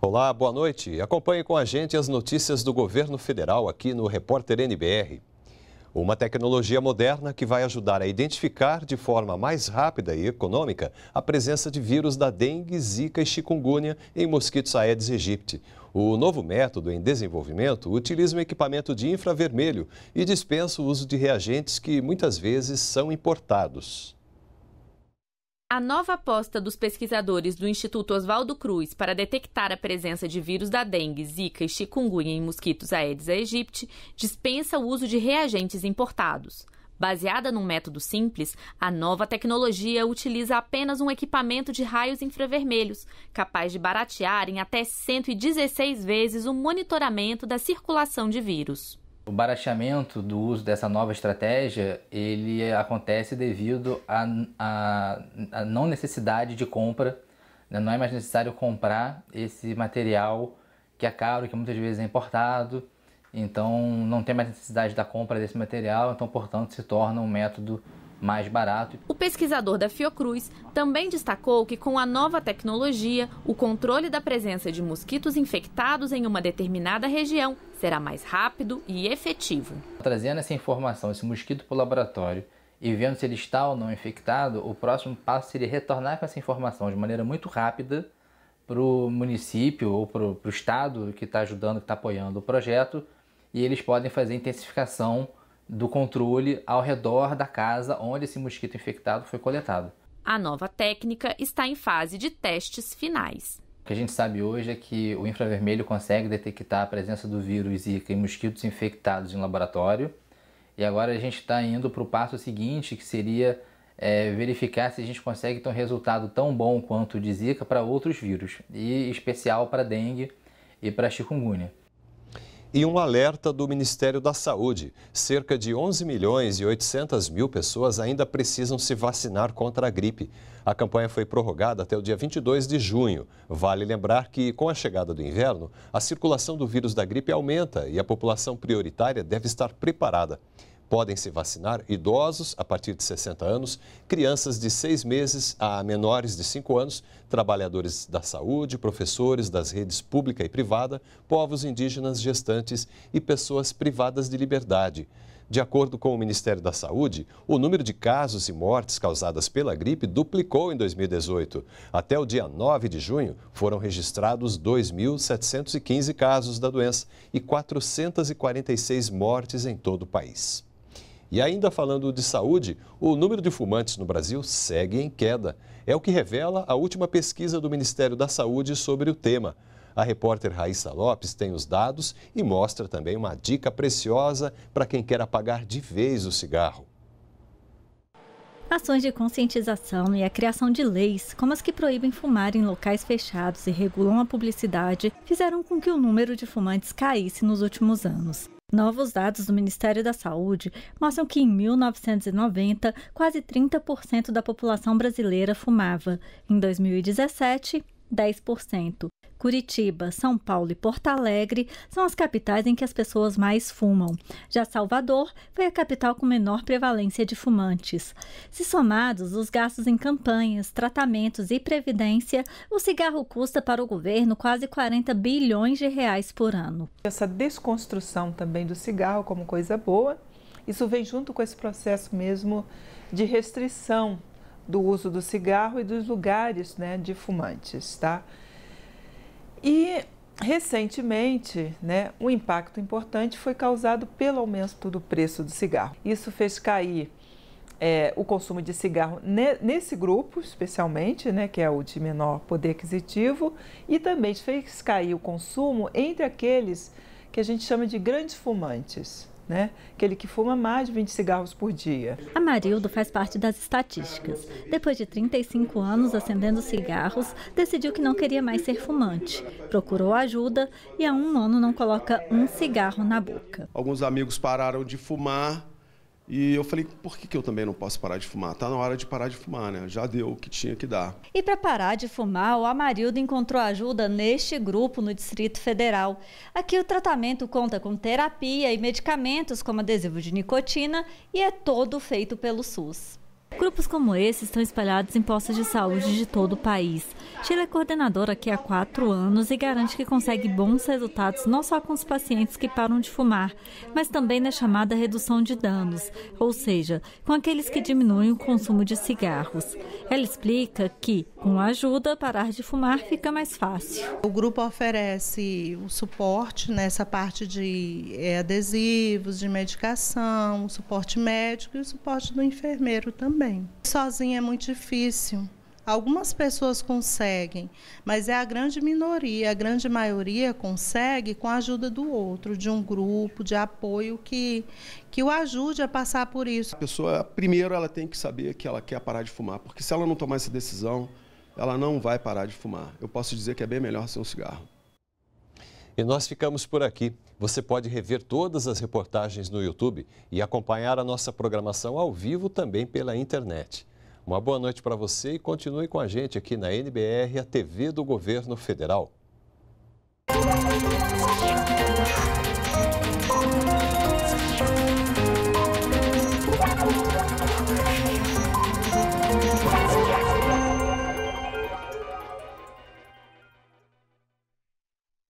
Olá, boa noite. Acompanhe com a gente as notícias do governo federal aqui no Repórter NBR. Uma tecnologia moderna que vai ajudar a identificar de forma mais rápida e econômica a presença de vírus da dengue, zika e chikungunya em mosquitos Aedes aegypti. O novo método em desenvolvimento utiliza um equipamento de infravermelho e dispensa o uso de reagentes que muitas vezes são importados. A nova aposta dos pesquisadores do Instituto Oswaldo Cruz para detectar a presença de vírus da dengue, zika e chikungunya em mosquitos Aedes aegypti dispensa o uso de reagentes importados. Baseada num método simples, a nova tecnologia utiliza apenas um equipamento de raios infravermelhos, capaz de baratear em até 116 vezes o monitoramento da circulação de vírus. O barateamento do uso dessa nova estratégia ele acontece devido à não necessidade de compra, né? não é mais necessário comprar esse material que é caro, que muitas vezes é importado, então não tem mais necessidade da compra desse material, então portanto se torna um método mais barato. O pesquisador da Fiocruz também destacou que com a nova tecnologia, o controle da presença de mosquitos infectados em uma determinada região será mais rápido e efetivo. Trazendo essa informação, esse mosquito para o laboratório e vendo se ele está ou não infectado, o próximo passo seria retornar com essa informação de maneira muito rápida para o município ou para o estado que está ajudando, que está apoiando o projeto, e eles podem fazer intensificação do controle ao redor da casa onde esse mosquito infectado foi coletado. A nova técnica está em fase de testes finais. O que a gente sabe hoje é que o infravermelho consegue detectar a presença do vírus Zika em mosquitos infectados em laboratório. E agora a gente está indo para o passo seguinte, que seria é, verificar se a gente consegue ter um resultado tão bom quanto o de Zika para outros vírus, e especial para dengue e para chikungunya e um alerta do Ministério da Saúde. Cerca de 11 milhões e 800 mil pessoas ainda precisam se vacinar contra a gripe. A campanha foi prorrogada até o dia 22 de junho. Vale lembrar que, com a chegada do inverno, a circulação do vírus da gripe aumenta e a população prioritária deve estar preparada. Podem se vacinar idosos a partir de 60 anos, crianças de 6 meses a menores de 5 anos, trabalhadores da saúde, professores das redes pública e privada, povos indígenas gestantes e pessoas privadas de liberdade. De acordo com o Ministério da Saúde, o número de casos e mortes causadas pela gripe duplicou em 2018. Até o dia 9 de junho, foram registrados 2.715 casos da doença e 446 mortes em todo o país. E ainda falando de saúde, o número de fumantes no Brasil segue em queda. É o que revela a última pesquisa do Ministério da Saúde sobre o tema. A repórter Raíssa Lopes tem os dados e mostra também uma dica preciosa para quem quer apagar de vez o cigarro. Ações de conscientização e a criação de leis, como as que proíbem fumar em locais fechados e regulam a publicidade, fizeram com que o número de fumantes caísse nos últimos anos. Novos dados do Ministério da Saúde mostram que em 1990, quase 30% da população brasileira fumava. Em 2017, 10%. Curitiba, São Paulo e Porto Alegre são as capitais em que as pessoas mais fumam. Já Salvador foi a capital com menor prevalência de fumantes. Se somados os gastos em campanhas, tratamentos e previdência, o cigarro custa para o governo quase 40 bilhões de reais por ano. Essa desconstrução também do cigarro como coisa boa, isso vem junto com esse processo mesmo de restrição do uso do cigarro e dos lugares né, de fumantes, tá? E Recentemente, né, um impacto importante foi causado pelo aumento do preço do cigarro. Isso fez cair é, o consumo de cigarro ne, nesse grupo, especialmente, né, que é o de menor poder aquisitivo, e também fez cair o consumo entre aqueles que a gente chama de grandes fumantes né? Aquele que fuma mais de 20 cigarros por dia. Amarildo faz parte das estatísticas. Depois de 35 anos acendendo cigarros, decidiu que não queria mais ser fumante. Procurou ajuda e há um ano não coloca um cigarro na boca. Alguns amigos pararam de fumar e eu falei, por que, que eu também não posso parar de fumar? Tá na hora de parar de fumar, né? Já deu o que tinha que dar. E para parar de fumar, o Amarildo encontrou ajuda neste grupo no Distrito Federal. Aqui o tratamento conta com terapia e medicamentos como adesivo de nicotina e é todo feito pelo SUS. Grupos como esse estão espalhados em postos de saúde de todo o país. Sheila é coordenadora aqui há quatro anos e garante que consegue bons resultados não só com os pacientes que param de fumar, mas também na chamada redução de danos, ou seja, com aqueles que diminuem o consumo de cigarros. Ela explica que com a ajuda, parar de fumar fica mais fácil. O grupo oferece o suporte nessa parte de eh, adesivos, de medicação, o suporte médico e o suporte do enfermeiro também. Sozinho é muito difícil. Algumas pessoas conseguem, mas é a grande minoria, a grande maioria consegue com a ajuda do outro, de um grupo, de apoio que, que o ajude a passar por isso. A pessoa, primeiro, ela tem que saber que ela quer parar de fumar, porque se ela não tomar essa decisão, ela não vai parar de fumar. Eu posso dizer que é bem melhor ser um cigarro. E nós ficamos por aqui. Você pode rever todas as reportagens no YouTube e acompanhar a nossa programação ao vivo também pela internet. Uma boa noite para você e continue com a gente aqui na NBR, a TV do Governo Federal.